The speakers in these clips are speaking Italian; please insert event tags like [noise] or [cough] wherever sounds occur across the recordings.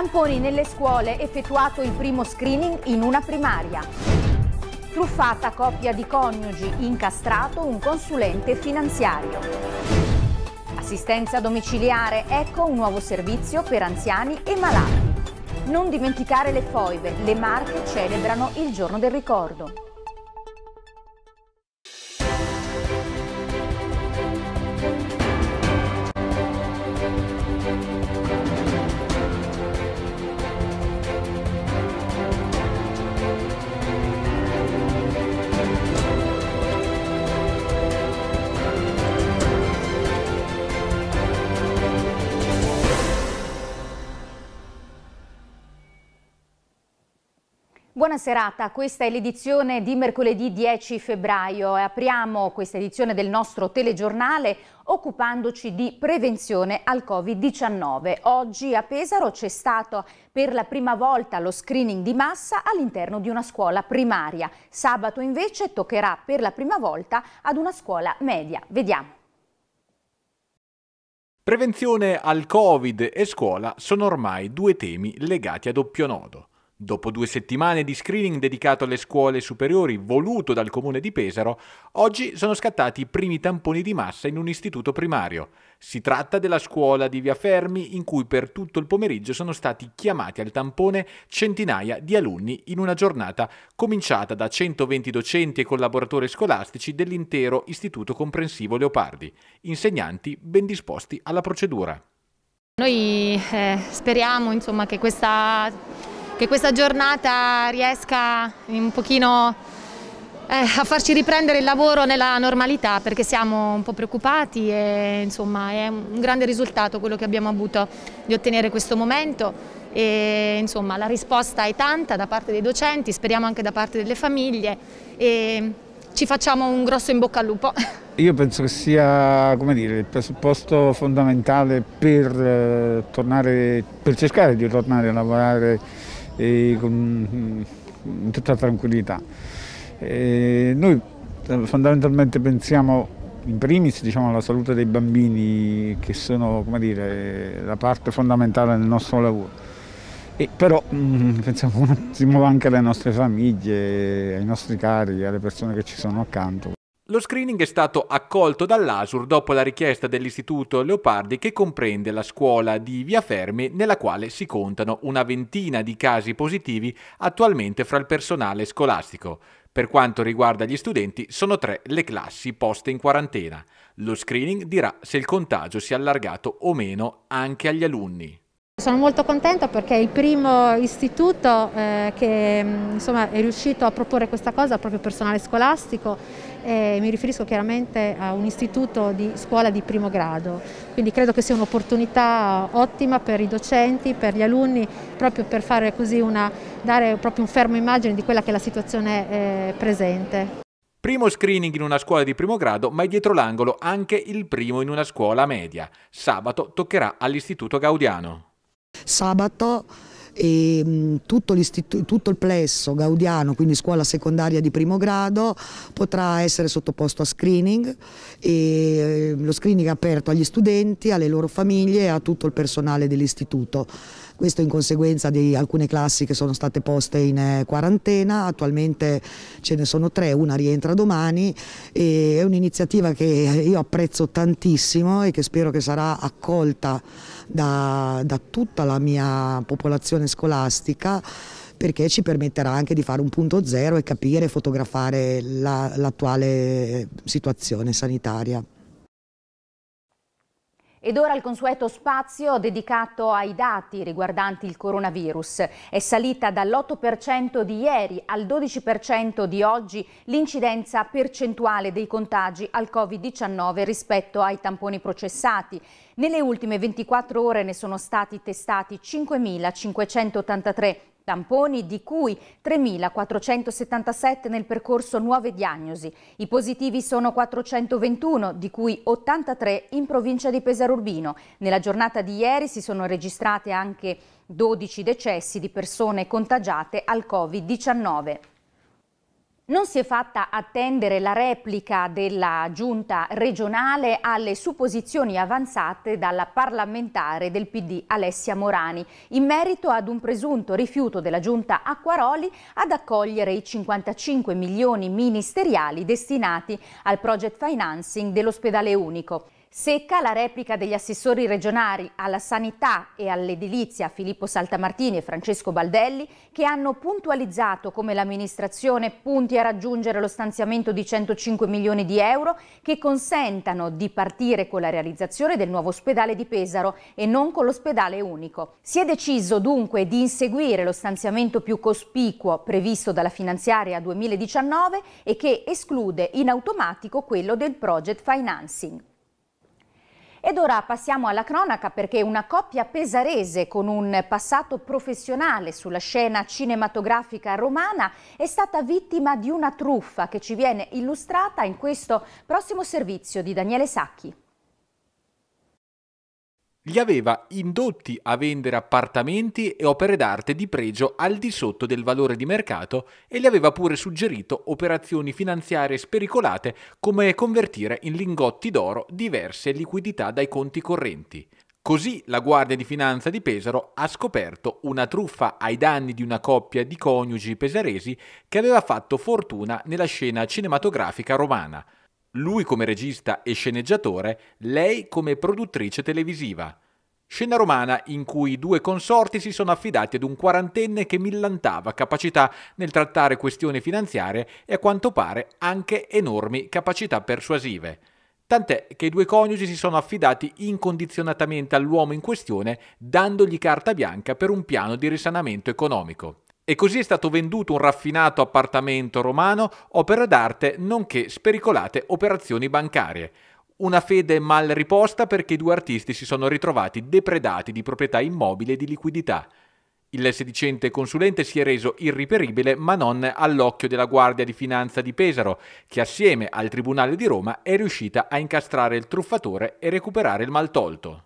Tamponi nelle scuole, effettuato il primo screening in una primaria. Truffata coppia di coniugi, incastrato un consulente finanziario. Assistenza domiciliare, ecco un nuovo servizio per anziani e malati. Non dimenticare le foibe, le marche celebrano il giorno del ricordo. Buona serata, questa è l'edizione di mercoledì 10 febbraio e apriamo questa edizione del nostro telegiornale occupandoci di prevenzione al Covid-19. Oggi a Pesaro c'è stato per la prima volta lo screening di massa all'interno di una scuola primaria. Sabato invece toccherà per la prima volta ad una scuola media. Vediamo. Prevenzione al Covid e scuola sono ormai due temi legati a doppio nodo. Dopo due settimane di screening dedicato alle scuole superiori voluto dal comune di Pesaro, oggi sono scattati i primi tamponi di massa in un istituto primario. Si tratta della scuola di Via Fermi in cui per tutto il pomeriggio sono stati chiamati al tampone centinaia di alunni in una giornata cominciata da 120 docenti e collaboratori scolastici dell'intero istituto comprensivo Leopardi, insegnanti ben disposti alla procedura. Noi eh, speriamo insomma, che questa che questa giornata riesca un pochino eh, a farci riprendere il lavoro nella normalità perché siamo un po' preoccupati e insomma è un grande risultato quello che abbiamo avuto di ottenere questo momento e insomma la risposta è tanta da parte dei docenti, speriamo anche da parte delle famiglie e ci facciamo un grosso in bocca al lupo. [laughs] Io penso che sia come dire, il presupposto fondamentale per, eh, tornare, per cercare di tornare a lavorare con, in mm, tutta tranquillità. E noi fondamentalmente pensiamo in primis diciamo, alla salute dei bambini che sono dire, la parte fondamentale del nostro lavoro. E però mm, pensiamo un attimo anche alle nostre famiglie, ai nostri cari, alle persone che ci sono accanto. Lo screening è stato accolto dall'ASUR dopo la richiesta dell'Istituto Leopardi che comprende la scuola di Via Fermi nella quale si contano una ventina di casi positivi attualmente fra il personale scolastico. Per quanto riguarda gli studenti sono tre le classi poste in quarantena. Lo screening dirà se il contagio si è allargato o meno anche agli alunni. Sono molto contenta perché è il primo istituto eh, che mm, insomma, è riuscito a proporre questa cosa al proprio personale scolastico e mi riferisco chiaramente a un istituto di scuola di primo grado, quindi credo che sia un'opportunità ottima per i docenti, per gli alunni, proprio per fare così una, dare proprio un fermo immagine di quella che è la situazione eh, presente. Primo screening in una scuola di primo grado, ma è dietro l'angolo anche il primo in una scuola media. Sabato toccherà all'Istituto Gaudiano. Sabato e mm, tutto, tutto, il plesso gaudiano, quindi scuola secondaria di primo grado, potrà essere sottoposto a screening e mm, lo screening è aperto agli studenti, alle loro famiglie e a tutto il personale dell'istituto. Questo in conseguenza di alcune classi che sono state poste in eh, quarantena, attualmente ce ne sono tre, una rientra domani è un'iniziativa che io apprezzo tantissimo e che spero che sarà accolta da, da tutta la mia popolazione scolastica perché ci permetterà anche di fare un punto zero e capire e fotografare l'attuale la, situazione sanitaria. Ed ora il consueto spazio dedicato ai dati riguardanti il coronavirus. È salita dall'8% di ieri al 12% di oggi l'incidenza percentuale dei contagi al Covid-19 rispetto ai tamponi processati. Nelle ultime 24 ore ne sono stati testati 5.583 tamponi, di cui 3.477 nel percorso nuove diagnosi. I positivi sono 421, di cui 83 in provincia di Pesaro Urbino. Nella giornata di ieri si sono registrate anche 12 decessi di persone contagiate al Covid-19. Non si è fatta attendere la replica della giunta regionale alle supposizioni avanzate dalla parlamentare del PD Alessia Morani in merito ad un presunto rifiuto della giunta Acquaroli ad accogliere i 55 milioni ministeriali destinati al project financing dell'ospedale unico. Secca la replica degli assessori regionali alla sanità e all'edilizia Filippo Saltamartini e Francesco Baldelli che hanno puntualizzato come l'amministrazione punti a raggiungere lo stanziamento di 105 milioni di euro che consentano di partire con la realizzazione del nuovo ospedale di Pesaro e non con l'ospedale unico. Si è deciso dunque di inseguire lo stanziamento più cospicuo previsto dalla finanziaria 2019 e che esclude in automatico quello del project financing. Ed ora passiamo alla cronaca perché una coppia pesarese con un passato professionale sulla scena cinematografica romana è stata vittima di una truffa che ci viene illustrata in questo prossimo servizio di Daniele Sacchi li aveva indotti a vendere appartamenti e opere d'arte di pregio al di sotto del valore di mercato e gli aveva pure suggerito operazioni finanziarie spericolate come convertire in lingotti d'oro diverse liquidità dai conti correnti. Così la Guardia di Finanza di Pesaro ha scoperto una truffa ai danni di una coppia di coniugi pesaresi che aveva fatto fortuna nella scena cinematografica romana lui come regista e sceneggiatore, lei come produttrice televisiva. Scena romana in cui i due consorti si sono affidati ad un quarantenne che millantava capacità nel trattare questioni finanziarie e a quanto pare anche enormi capacità persuasive. Tant'è che i due coniugi si sono affidati incondizionatamente all'uomo in questione, dandogli carta bianca per un piano di risanamento economico. E così è stato venduto un raffinato appartamento romano, opera d'arte, nonché spericolate operazioni bancarie. Una fede mal riposta perché i due artisti si sono ritrovati depredati di proprietà immobile e di liquidità. Il sedicente consulente si è reso irriperibile ma non all'occhio della Guardia di Finanza di Pesaro, che assieme al Tribunale di Roma è riuscita a incastrare il truffatore e recuperare il mal tolto.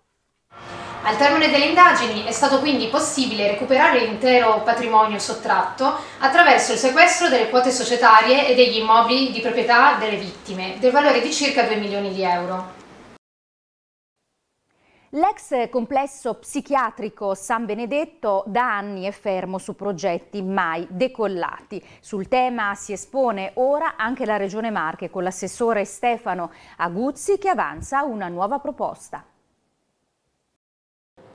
Al termine delle indagini è stato quindi possibile recuperare l'intero patrimonio sottratto attraverso il sequestro delle quote societarie e degli immobili di proprietà delle vittime, del valore di circa 2 milioni di euro. L'ex complesso psichiatrico San Benedetto da anni è fermo su progetti mai decollati. Sul tema si espone ora anche la Regione Marche con l'assessore Stefano Aguzzi che avanza una nuova proposta.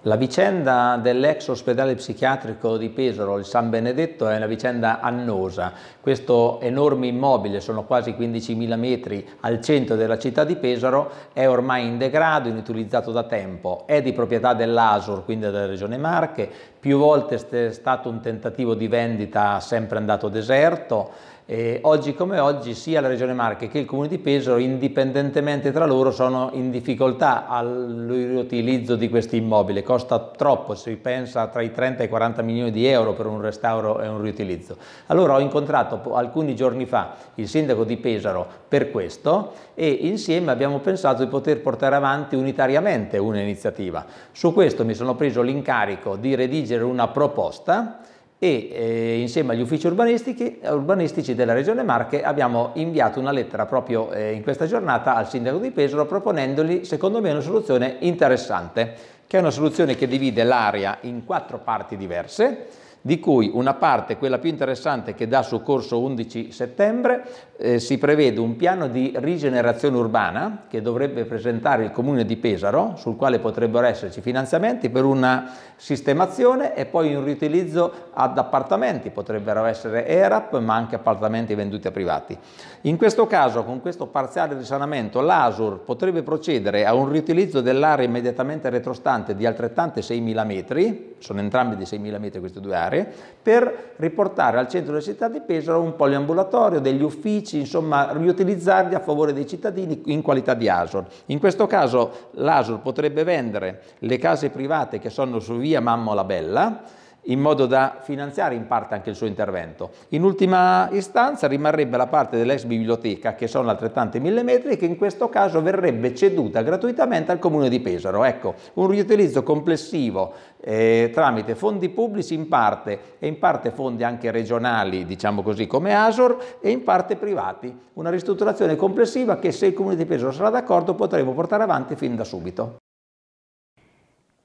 La vicenda dell'ex ospedale psichiatrico di Pesaro, il San Benedetto, è una vicenda annosa. Questo enorme immobile, sono quasi 15.000 metri, al centro della città di Pesaro, è ormai in degrado, inutilizzato da tempo. È di proprietà dell'Asur, quindi della Regione Marche. Più volte è stato un tentativo di vendita sempre andato deserto eh, oggi come oggi sia la Regione Marche che il Comune di Pesaro indipendentemente tra loro sono in difficoltà al riutilizzo di questo immobile, costa troppo, si pensa tra i 30 e i 40 milioni di euro per un restauro e un riutilizzo. Allora ho incontrato alcuni giorni fa il sindaco di Pesaro per questo e insieme abbiamo pensato di poter portare avanti unitariamente un'iniziativa. Su questo mi sono preso l'incarico di redigere una proposta e eh, insieme agli uffici urbanistici della Regione Marche abbiamo inviato una lettera proprio eh, in questa giornata al sindaco di Pesaro proponendogli secondo me una soluzione interessante, che è una soluzione che divide l'area in quattro parti diverse di cui una parte, quella più interessante che dà soccorso 11 settembre, eh, si prevede un piano di rigenerazione urbana che dovrebbe presentare il comune di Pesaro, sul quale potrebbero esserci finanziamenti per una sistemazione e poi un riutilizzo ad appartamenti, potrebbero essere ERAP ma anche appartamenti venduti a privati. In questo caso, con questo parziale risanamento, l'ASUR potrebbe procedere a un riutilizzo dell'area immediatamente retrostante di altrettante 6.000 metri, sono entrambi di 6.000 metri queste due aree, per riportare al centro della città di Pesaro un poliambulatorio, degli uffici, benefici, insomma, riutilizzarli a favore dei cittadini in qualità di ASOR. In questo caso l'ASOR potrebbe vendere le case private che sono su via Mammola Bella, in modo da finanziare in parte anche il suo intervento. In ultima istanza rimarrebbe la parte dell'ex biblioteca, che sono altrettanti mille metri, che in questo caso verrebbe ceduta gratuitamente al Comune di Pesaro. Ecco, un riutilizzo complessivo eh, tramite fondi pubblici in parte e in parte fondi anche regionali, diciamo così, come ASOR e in parte privati. Una ristrutturazione complessiva che se il Comune di Pesaro sarà d'accordo potremo portare avanti fin da subito.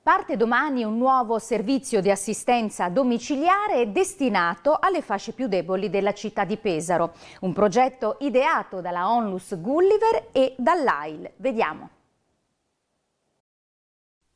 Parte domani un nuovo servizio di assistenza domiciliare destinato alle fasce più deboli della città di Pesaro, un progetto ideato dalla Onlus Gulliver e dall'AIL. Vediamo.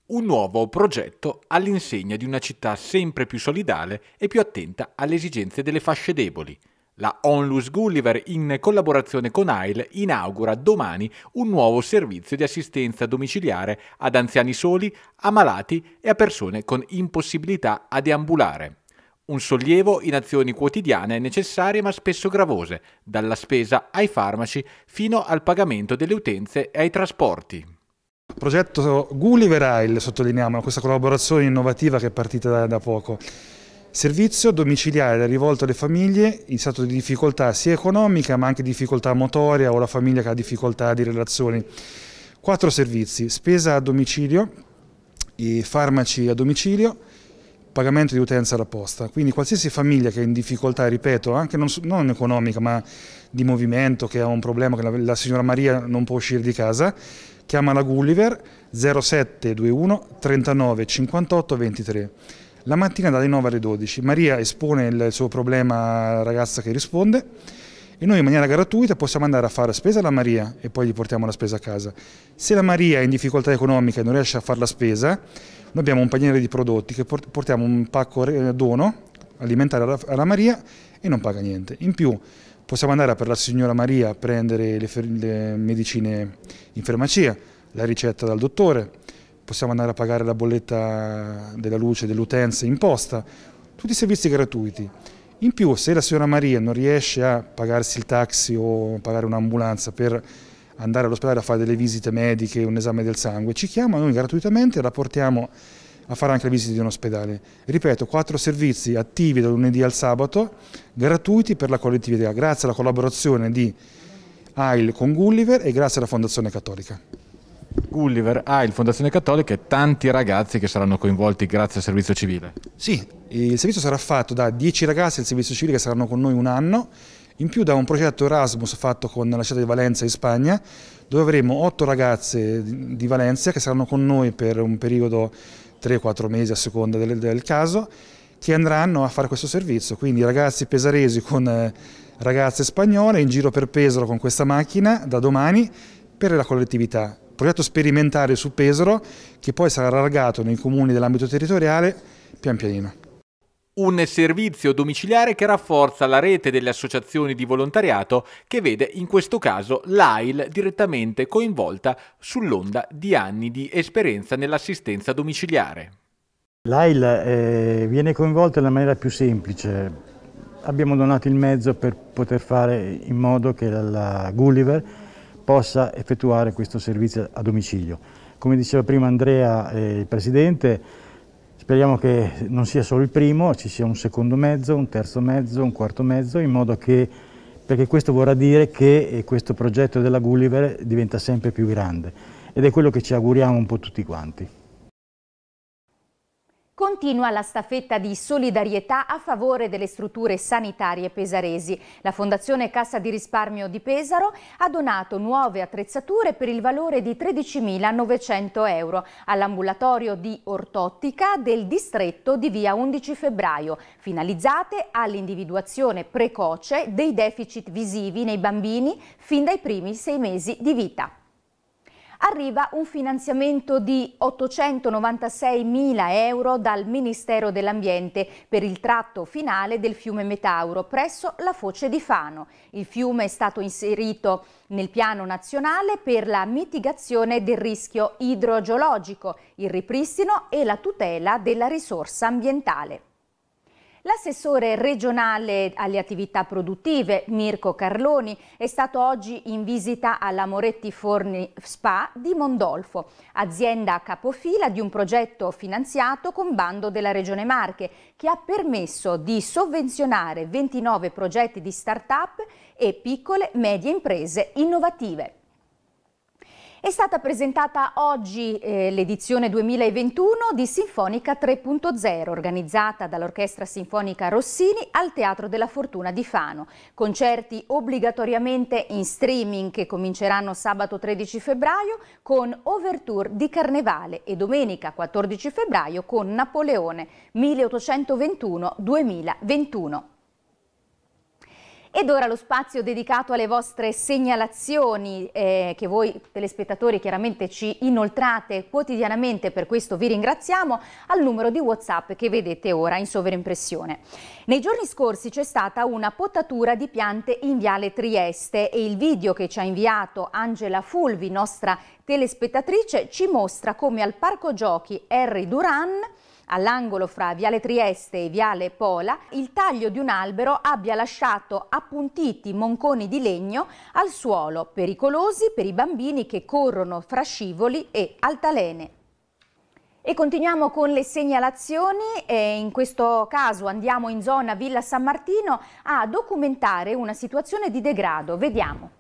Un nuovo progetto all'insegna di una città sempre più solidale e più attenta alle esigenze delle fasce deboli – la Onlus Gulliver, in collaborazione con AIL, inaugura domani un nuovo servizio di assistenza domiciliare ad anziani soli, a malati e a persone con impossibilità a deambulare. Un sollievo in azioni quotidiane necessarie ma spesso gravose, dalla spesa ai farmaci fino al pagamento delle utenze e ai trasporti. progetto Gulliver AIL, sottolineiamo, questa collaborazione innovativa che è partita da poco Servizio domiciliare rivolto alle famiglie in stato di difficoltà sia economica ma anche difficoltà motoria o la famiglia che ha difficoltà di relazioni. Quattro servizi, spesa a domicilio, farmaci a domicilio, pagamento di utenza alla posta. Quindi qualsiasi famiglia che è in difficoltà, ripeto, anche non, non economica ma di movimento, che ha un problema, che la, la signora Maria non può uscire di casa, chiama la Gulliver 0721 39 58 23. La mattina dalle 9 alle 12 Maria espone il suo problema alla ragazza che risponde e noi in maniera gratuita possiamo andare a fare spesa alla Maria e poi gli portiamo la spesa a casa. Se la Maria è in difficoltà economica e non riesce a fare la spesa, noi abbiamo un paniere di prodotti che portiamo un pacco dono alimentare alla Maria e non paga niente. In più possiamo andare per la signora Maria a prendere le, le medicine in farmacia, la ricetta dal dottore, possiamo andare a pagare la bolletta della luce, dell'utenza in posta, tutti i servizi gratuiti. In più, se la signora Maria non riesce a pagarsi il taxi o pagare un'ambulanza per andare all'ospedale a fare delle visite mediche, un esame del sangue, ci chiama noi gratuitamente e la portiamo a fare anche le visite di un ospedale. Ripeto, quattro servizi attivi da lunedì al sabato, gratuiti per la collettività, grazie alla collaborazione di AIL con Gulliver e grazie alla Fondazione Cattolica. Gulliver ha il Fondazione Cattolica e tanti ragazzi che saranno coinvolti grazie al servizio civile. Sì, il servizio sarà fatto da 10 ragazzi del servizio civile che saranno con noi un anno, in più da un progetto Erasmus fatto con la città di Valencia in Spagna, dove avremo 8 ragazze di Valencia che saranno con noi per un periodo 3-4 mesi a seconda del, del caso, che andranno a fare questo servizio, quindi ragazzi pesaresi con eh, ragazze spagnole in giro per Pesaro con questa macchina da domani per la collettività progetto sperimentale su Pesaro che poi sarà allargato nei comuni dell'ambito territoriale pian pianino. Un servizio domiciliare che rafforza la rete delle associazioni di volontariato che vede in questo caso l'AIL direttamente coinvolta sull'onda di anni di esperienza nell'assistenza domiciliare. L'AIL eh, viene coinvolta nella maniera più semplice. Abbiamo donato il mezzo per poter fare in modo che la Gulliver possa effettuare questo servizio a domicilio. Come diceva prima Andrea, eh, il Presidente, speriamo che non sia solo il primo, ci sia un secondo mezzo, un terzo mezzo, un quarto mezzo, in modo che, perché questo vorrà dire che eh, questo progetto della Gulliver diventa sempre più grande ed è quello che ci auguriamo un po' tutti quanti. Continua la staffetta di solidarietà a favore delle strutture sanitarie pesaresi. La Fondazione Cassa di Risparmio di Pesaro ha donato nuove attrezzature per il valore di 13.900 euro all'ambulatorio di ortottica del distretto di via 11 febbraio, finalizzate all'individuazione precoce dei deficit visivi nei bambini fin dai primi sei mesi di vita arriva un finanziamento di 896 mila euro dal Ministero dell'Ambiente per il tratto finale del fiume Metauro presso la foce di Fano. Il fiume è stato inserito nel piano nazionale per la mitigazione del rischio idrogeologico, il ripristino e la tutela della risorsa ambientale. L'assessore regionale alle attività produttive, Mirko Carloni, è stato oggi in visita alla Moretti Forni Spa di Mondolfo, azienda capofila di un progetto finanziato con bando della Regione Marche, che ha permesso di sovvenzionare 29 progetti di start-up e piccole e medie imprese innovative. È stata presentata oggi eh, l'edizione 2021 di Sinfonica 3.0 organizzata dall'Orchestra Sinfonica Rossini al Teatro della Fortuna di Fano. Concerti obbligatoriamente in streaming che cominceranno sabato 13 febbraio con Overture di Carnevale e domenica 14 febbraio con Napoleone 1821-2021. Ed ora lo spazio dedicato alle vostre segnalazioni eh, che voi telespettatori chiaramente ci inoltrate quotidianamente, per questo vi ringraziamo, al numero di Whatsapp che vedete ora in sovraimpressione. Nei giorni scorsi c'è stata una potatura di piante in Viale Trieste e il video che ci ha inviato Angela Fulvi, nostra telespettatrice, ci mostra come al Parco Giochi Harry Duran all'angolo fra Viale Trieste e Viale Pola, il taglio di un albero abbia lasciato appuntiti monconi di legno al suolo, pericolosi per i bambini che corrono fra scivoli e altalene. E continuiamo con le segnalazioni e in questo caso andiamo in zona Villa San Martino a documentare una situazione di degrado. Vediamo.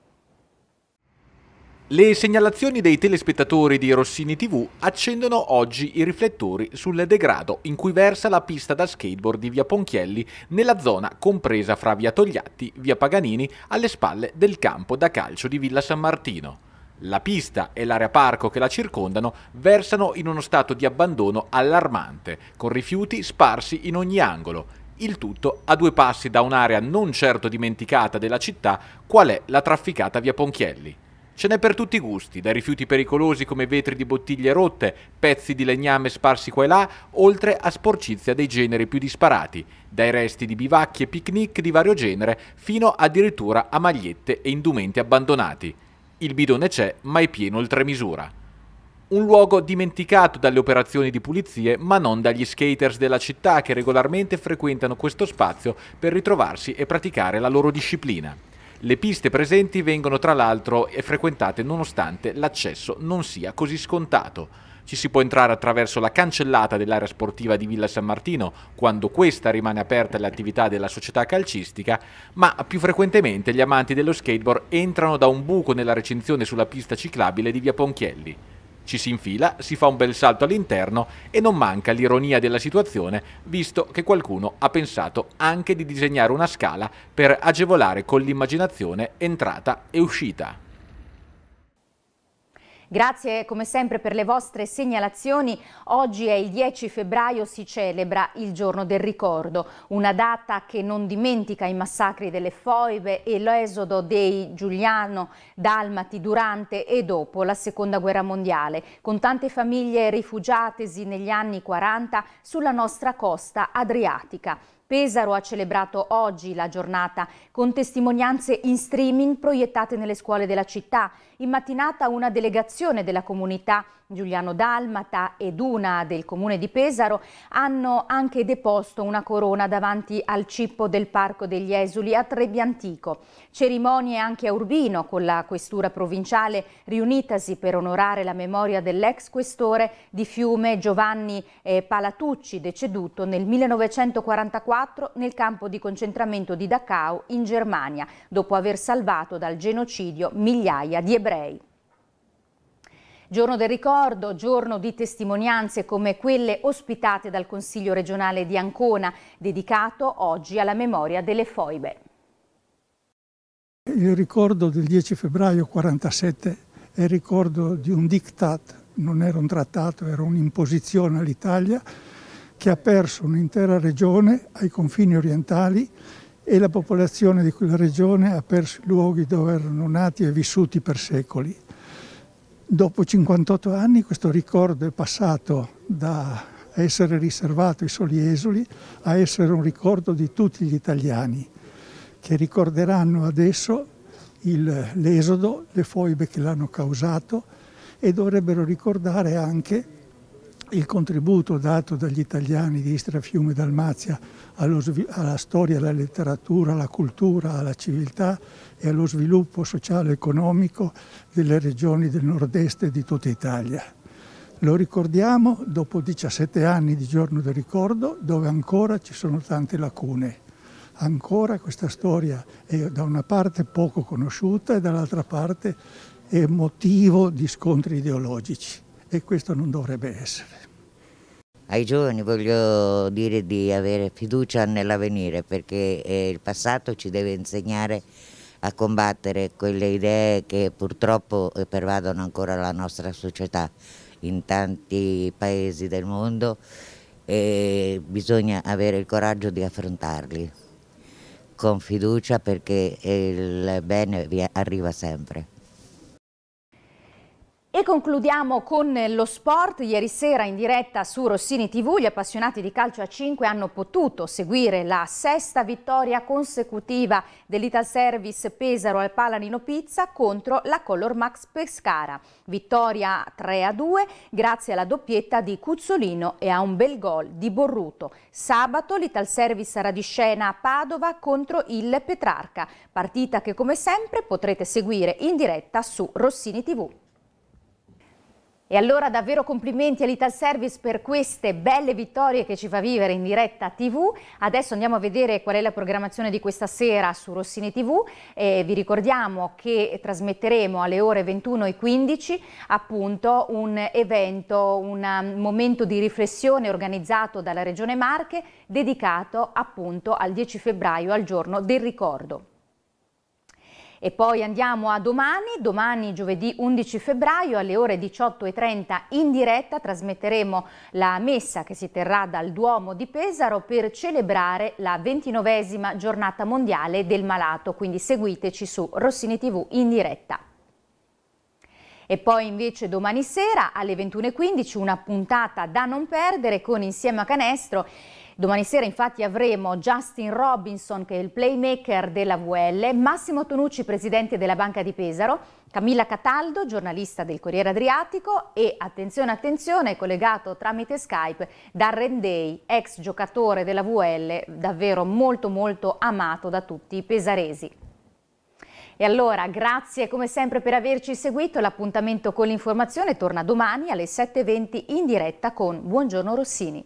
Le segnalazioni dei telespettatori di Rossini TV accendono oggi i riflettori sul degrado in cui versa la pista da skateboard di via Ponchielli nella zona compresa fra via Togliatti, via Paganini, alle spalle del campo da calcio di Villa San Martino. La pista e l'area parco che la circondano versano in uno stato di abbandono allarmante, con rifiuti sparsi in ogni angolo il tutto a due passi da un'area non certo dimenticata della città, qual è la trafficata via Ponchielli. Ce n'è per tutti i gusti, dai rifiuti pericolosi come vetri di bottiglie rotte, pezzi di legname sparsi qua e là, oltre a sporcizia dei generi più disparati, dai resti di bivacchi e picnic di vario genere, fino addirittura a magliette e indumenti abbandonati. Il bidone c'è, ma è pieno oltre misura. Un luogo dimenticato dalle operazioni di pulizie, ma non dagli skaters della città che regolarmente frequentano questo spazio per ritrovarsi e praticare la loro disciplina. Le piste presenti vengono tra l'altro frequentate nonostante l'accesso non sia così scontato. Ci si può entrare attraverso la cancellata dell'area sportiva di Villa San Martino, quando questa rimane aperta alle attività della società calcistica, ma più frequentemente gli amanti dello skateboard entrano da un buco nella recinzione sulla pista ciclabile di Via Ponchielli. Ci si infila, si fa un bel salto all'interno e non manca l'ironia della situazione, visto che qualcuno ha pensato anche di disegnare una scala per agevolare con l'immaginazione entrata e uscita. Grazie come sempre per le vostre segnalazioni. Oggi è il 10 febbraio, si celebra il giorno del ricordo, una data che non dimentica i massacri delle foibe e l'esodo dei Giuliano Dalmati durante e dopo la seconda guerra mondiale, con tante famiglie rifugiatesi negli anni 40 sulla nostra costa adriatica. Pesaro ha celebrato oggi la giornata con testimonianze in streaming proiettate nelle scuole della città, in mattinata una delegazione della comunità Giuliano Dalmata ed una del comune di Pesaro hanno anche deposto una corona davanti al cippo del Parco degli Esuli a Trebbiantico. Cerimonie anche a Urbino con la questura provinciale riunitasi per onorare la memoria dell'ex questore di Fiume Giovanni eh, Palatucci deceduto nel 1944 nel campo di concentramento di Dachau in Germania dopo aver salvato dal genocidio migliaia di ebrei ebrei. Giorno del ricordo, giorno di testimonianze come quelle ospitate dal Consiglio regionale di Ancona, dedicato oggi alla memoria delle foibe. Il ricordo del 10 febbraio 1947 è il ricordo di un diktat, non era un trattato, era un'imposizione all'Italia, che ha perso un'intera regione ai confini orientali e la popolazione di quella regione ha perso i luoghi dove erano nati e vissuti per secoli. Dopo 58 anni questo ricordo è passato da essere riservato ai soli esuli a essere un ricordo di tutti gli italiani che ricorderanno adesso l'esodo, le foibe che l'hanno causato e dovrebbero ricordare anche il contributo dato dagli italiani di Istria, Fiume e Dalmazia alla storia, alla letteratura, alla cultura, alla civiltà e allo sviluppo sociale e economico delle regioni del nord-est e di tutta Italia. Lo ricordiamo dopo 17 anni di giorno del ricordo dove ancora ci sono tante lacune. Ancora questa storia è da una parte poco conosciuta e dall'altra parte è motivo di scontri ideologici e questo non dovrebbe essere. Ai giovani voglio dire di avere fiducia nell'avvenire perché eh, il passato ci deve insegnare a combattere quelle idee che purtroppo eh, pervadono ancora la nostra società in tanti paesi del mondo e eh, bisogna avere il coraggio di affrontarli con fiducia perché il bene arriva sempre. E concludiamo con lo sport. Ieri sera in diretta su Rossini TV gli appassionati di calcio a 5 hanno potuto seguire la sesta vittoria consecutiva dell'Ital Service Pesaro al Palanino Pizza contro la Color Max Pescara. Vittoria 3 a 2 grazie alla doppietta di Cuzzolino e a un bel gol di Borruto. Sabato l'Ital Service sarà di scena a Padova contro il Petrarca, partita che come sempre potrete seguire in diretta su Rossini TV. E allora davvero complimenti all'Ital Service per queste belle vittorie che ci fa vivere in diretta TV. Adesso andiamo a vedere qual è la programmazione di questa sera su Rossini TV. Eh, vi ricordiamo che trasmetteremo alle ore 21.15 appunto un evento, un um, momento di riflessione organizzato dalla Regione Marche dedicato appunto al 10 febbraio, al giorno del ricordo. E poi andiamo a domani, domani giovedì 11 febbraio alle ore 18.30 in diretta trasmetteremo la messa che si terrà dal Duomo di Pesaro per celebrare la 29esima giornata mondiale del malato, quindi seguiteci su Rossini TV in diretta. E poi invece domani sera alle 21.15 una puntata da non perdere con Insieme a Canestro Domani sera infatti avremo Justin Robinson che è il playmaker della VL, Massimo Tonucci presidente della Banca di Pesaro, Camilla Cataldo giornalista del Corriere Adriatico e attenzione attenzione collegato tramite Skype Darren Day ex giocatore della VL, davvero molto molto amato da tutti i pesaresi. E allora grazie come sempre per averci seguito, l'appuntamento con l'informazione torna domani alle 7.20 in diretta con Buongiorno Rossini.